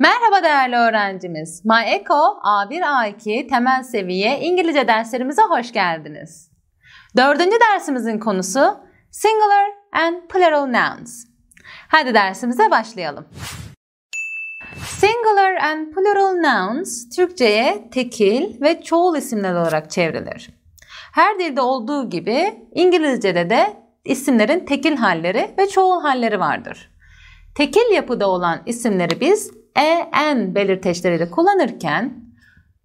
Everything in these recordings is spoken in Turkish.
Merhaba değerli öğrencimiz. MyEco A1-A2 temel seviye İngilizce derslerimize hoş geldiniz. Dördüncü dersimizin konusu Singular and Plural Nouns. Hadi dersimize başlayalım. Singular and Plural Nouns Türkçe'ye tekil ve çoğul isimler olarak çevrilir. Her dilde olduğu gibi İngilizce'de de isimlerin tekil halleri ve çoğul halleri vardır. Tekil yapıda olan isimleri biz en belirteçleriyle kullanırken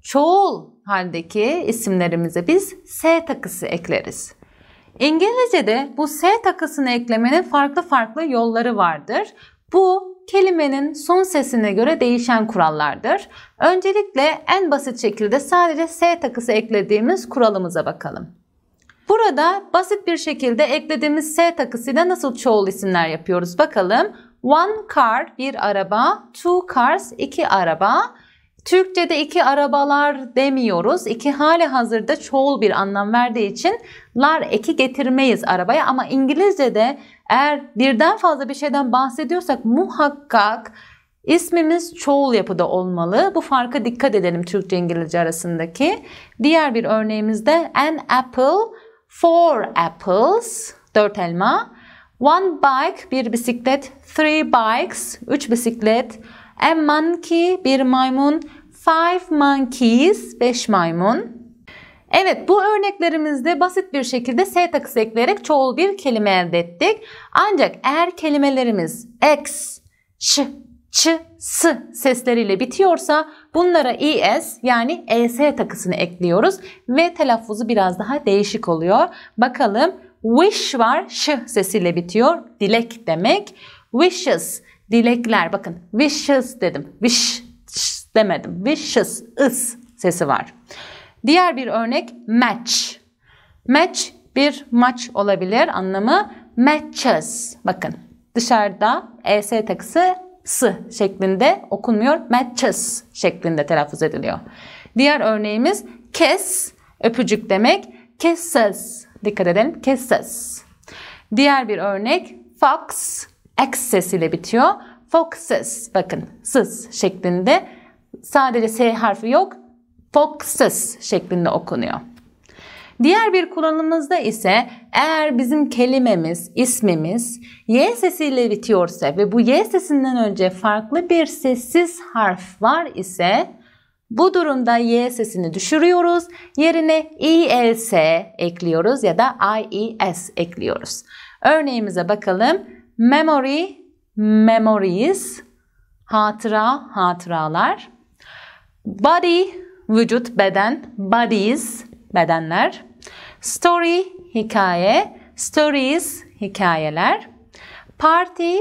çoğul haldeki isimlerimize biz s takısı ekleriz. İngilizce'de bu s takısını eklemenin farklı farklı yolları vardır. Bu kelimenin son sesine göre değişen kurallardır. Öncelikle en basit şekilde sadece s takısı eklediğimiz kuralımıza bakalım. Burada basit bir şekilde eklediğimiz s takısıyla nasıl çoğul isimler yapıyoruz bakalım. One car bir araba, two cars iki araba. Türkçe'de iki arabalar demiyoruz. İki hali hazırda çoğul bir anlam verdiği için lar eki getirmeyiz arabaya. Ama İngilizce'de eğer birden fazla bir şeyden bahsediyorsak muhakkak ismimiz çoğul yapıda olmalı. Bu farka dikkat edelim Türkçe İngilizce arasındaki. Diğer bir örneğimizde an apple, four apples, dört elma. One bike bir bisiklet, three bikes üç bisiklet, a monkey bir maymun, five monkeys beş maymun. Evet bu örneklerimizde basit bir şekilde S takısı ekleyerek çoğul bir kelime elde ettik. Ancak eğer kelimelerimiz x, ş, ç, s sesleriyle bitiyorsa bunlara es yani es takısını ekliyoruz ve telaffuzu biraz daha değişik oluyor. Bakalım Wish var. Ş sesiyle bitiyor. Dilek demek. Wishes. Dilekler. Bakın wishes dedim. Wish demedim. Wishes. Is sesi var. Diğer bir örnek match. Match bir maç olabilir anlamı matches. Bakın dışarıda ES takısı s şeklinde okunmuyor. Matches şeklinde telaffuz ediliyor. Diğer örneğimiz kes öpücük demek. Kisses Dikkat edelim. Kisses. Diğer bir örnek fox. X sesiyle bitiyor. Foxes. Bakın sız şeklinde. Sadece S harfi yok. Foxes şeklinde okunuyor. Diğer bir kullanımımızda ise eğer bizim kelimemiz, ismimiz Y sesiyle bitiyorsa ve bu Y sesinden önce farklı bir sessiz harf var ise bu durumda y sesini düşürüyoruz. Yerine IES ekliyoruz ya da IES ekliyoruz. Örneğimize bakalım. Memory, memories. Hatıra, hatıralar. Body, vücut, beden. Bodies, bedenler. Story, hikaye. Stories, hikayeler. Party,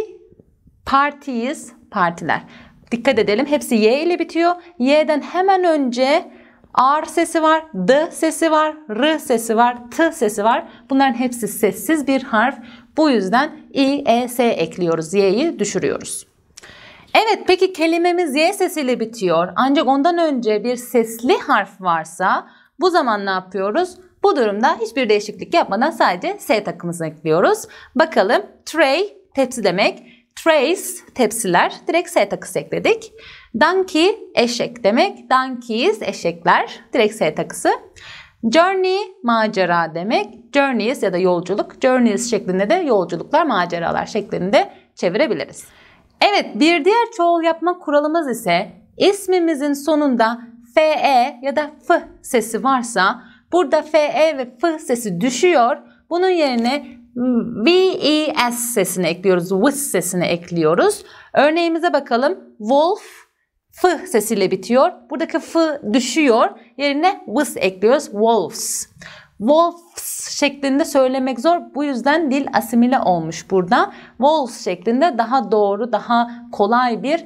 parties, partiler. Dikkat edelim hepsi Y ile bitiyor. Y'den hemen önce R sesi var, D sesi var, R sesi var, T sesi var. Bunların hepsi sessiz bir harf. Bu yüzden I, E, S ekliyoruz. Y'yi düşürüyoruz. Evet peki kelimemiz Y sesiyle bitiyor. Ancak ondan önce bir sesli harf varsa bu zaman ne yapıyoruz? Bu durumda hiçbir değişiklik yapmadan sadece S takımızı ekliyoruz. Bakalım tray tepsi demek. Trays tepsiler. Direkt S takısı ekledik. Donkey eşek demek. Donkeys eşekler. Direkt S takısı. Journey macera demek. Journeys ya da yolculuk. Journeys şeklinde de yolculuklar, maceralar şeklinde çevirebiliriz. Evet bir diğer çoğul yapma kuralımız ise ismimizin sonunda FE ya da F sesi varsa burada FE ve F sesi düşüyor. Bunun yerine V-E-S sesini ekliyoruz. Whis e sesini ekliyoruz. Örneğimize bakalım. Wolf f sesiyle bitiyor. Buradaki f düşüyor. Yerine whis e ekliyoruz. Wolves. Wolves şeklinde söylemek zor. Bu yüzden dil asimile olmuş burada. Wolves şeklinde daha doğru, daha kolay bir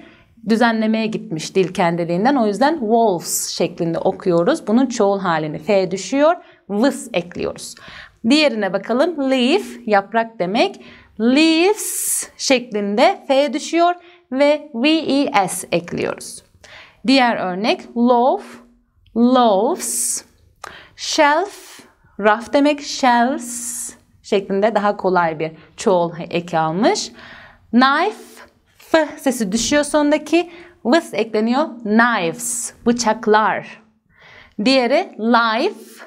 düzenlemeye gitmiş dil kendiliğinden. O yüzden wolves şeklinde okuyoruz. Bunun çoğul halini f düşüyor. Vıs e ekliyoruz. Diğerine bakalım. Leaf yaprak demek. Leaves şeklinde F düşüyor ve VES ekliyoruz. Diğer örnek loaf, loaves, shelf, raf demek shelves şeklinde daha kolay bir çoğul eki almış. Knife, f sesi düşüyor sondaki. Vis ekleniyor. Knives, bıçaklar. Diğeri life,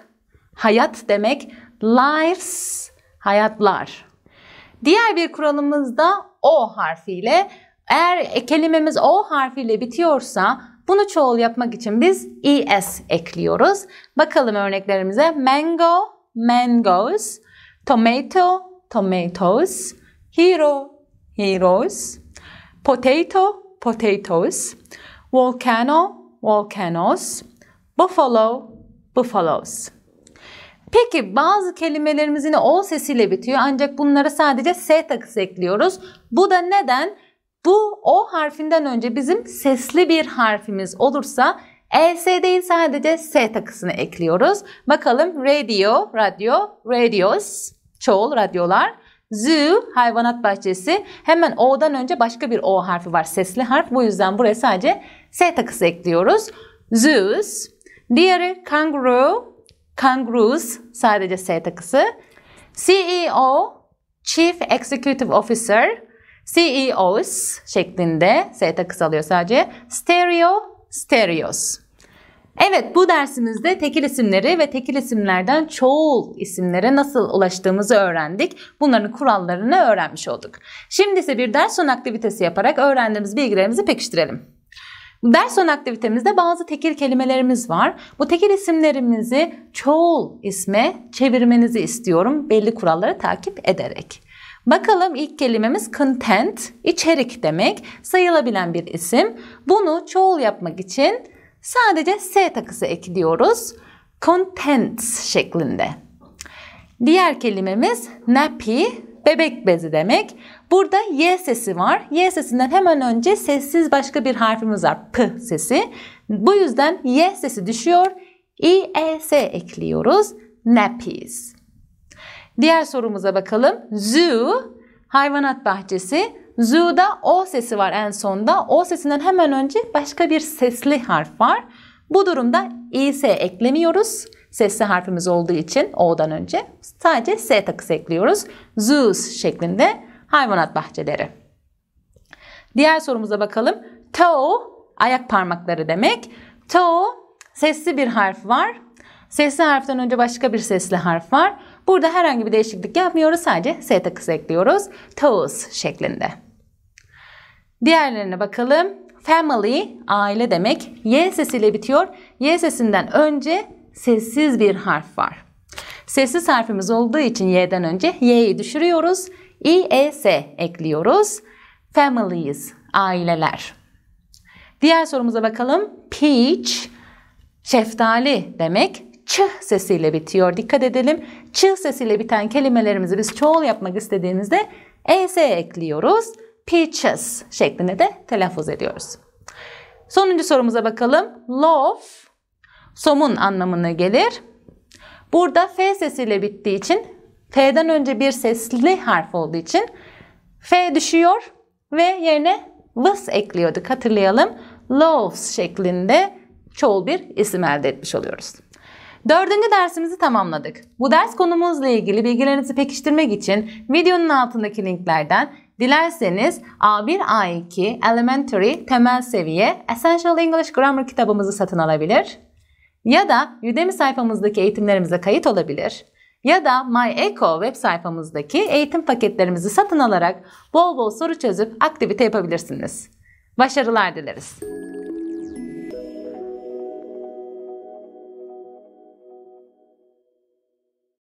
Hayat demek lives hayatlar. Diğer bir kuralımız da o harfiyle. Eğer kelimemiz o harfiyle bitiyorsa bunu çoğul yapmak için biz es ekliyoruz. Bakalım örneklerimize. Mango, mangoes. Tomato, tomatoes. Hero, heroes. Potato, potatoes. Volcano, volcanoes. Buffalo, buffaloes. Peki bazı kelimelerimiz yine o sesiyle bitiyor ancak bunlara sadece s takısı ekliyoruz. Bu da neden? Bu o harfinden önce bizim sesli bir harfimiz olursa ES değil sadece S takısını ekliyoruz. Bakalım radio, radio, radios, çoğul radyolar. Zoo, hayvanat bahçesi. Hemen O'dan önce başka bir O harfi var. Sesli harf. Bu yüzden buraya sadece S takısı ekliyoruz. Zoos. Diğeri kangaroo, Kangaroos sadece S takısı. CEO, Chief Executive Officer, CEOs şeklinde S takısı alıyor sadece. Stereo, Stereos. Evet bu dersimizde tekil isimleri ve tekil isimlerden çoğul isimlere nasıl ulaştığımızı öğrendik. Bunların kurallarını öğrenmiş olduk. Şimdi ise bir ders son aktivitesi yaparak öğrendiğimiz bilgilerimizi pekiştirelim. Ders son aktivitemizde bazı tekil kelimelerimiz var. Bu tekil isimlerimizi çoğul isme çevirmenizi istiyorum belli kuralları takip ederek. Bakalım ilk kelimemiz content, içerik demek, sayılabilen bir isim. Bunu çoğul yapmak için sadece S takısı ekliyoruz. Contents şeklinde. Diğer kelimemiz nappy, Bebek bezi demek. Burada Y sesi var. Y sesinden hemen önce sessiz başka bir harfimiz var. P sesi. Bu yüzden Y sesi düşüyor. İES ekliyoruz. Nappies. Diğer sorumuza bakalım. Zoo, hayvanat bahçesi. Zoo'da O sesi var en sonda. O sesinden hemen önce başka bir sesli harf var. Bu durumda İS eklemiyoruz. Sesli harfimiz olduğu için O'dan önce sadece S takısı ekliyoruz. Zoos şeklinde hayvanat bahçeleri. Diğer sorumuza bakalım. Toe ayak parmakları demek. Toe sesli bir harf var. Sesli harften önce başka bir sesli harf var. Burada herhangi bir değişiklik yapmıyoruz. Sadece S takısı ekliyoruz. Toes şeklinde. Diğerlerine bakalım. Family aile demek. Y sesiyle bitiyor. Y sesinden önce sessiz bir harf var. Sessiz harfimiz olduğu için y'den önce y'yi düşürüyoruz. i, e, s ekliyoruz. Families, aileler. Diğer sorumuza bakalım. Peach, şeftali demek. Ç sesiyle bitiyor. Dikkat edelim. Ç sesiyle biten kelimelerimizi biz çoğul yapmak istediğimizde e, s ekliyoruz. Peaches şeklinde de telaffuz ediyoruz. Sonuncu sorumuza bakalım. Love somun anlamına gelir. Burada F sesiyle bittiği için F'den önce bir sesli harf olduğu için F düşüyor ve yerine vıs ekliyorduk hatırlayalım. Loaves şeklinde çoğul bir isim elde etmiş oluyoruz. Dördüncü dersimizi tamamladık. Bu ders konumuzla ilgili bilgilerinizi pekiştirmek için videonun altındaki linklerden dilerseniz A1, A2, Elementary, Temel Seviye, Essential English Grammar kitabımızı satın alabilir ya da Udemy sayfamızdaki eğitimlerimize kayıt olabilir ya da MyEco web sayfamızdaki eğitim paketlerimizi satın alarak bol bol soru çözüp aktivite yapabilirsiniz. Başarılar dileriz.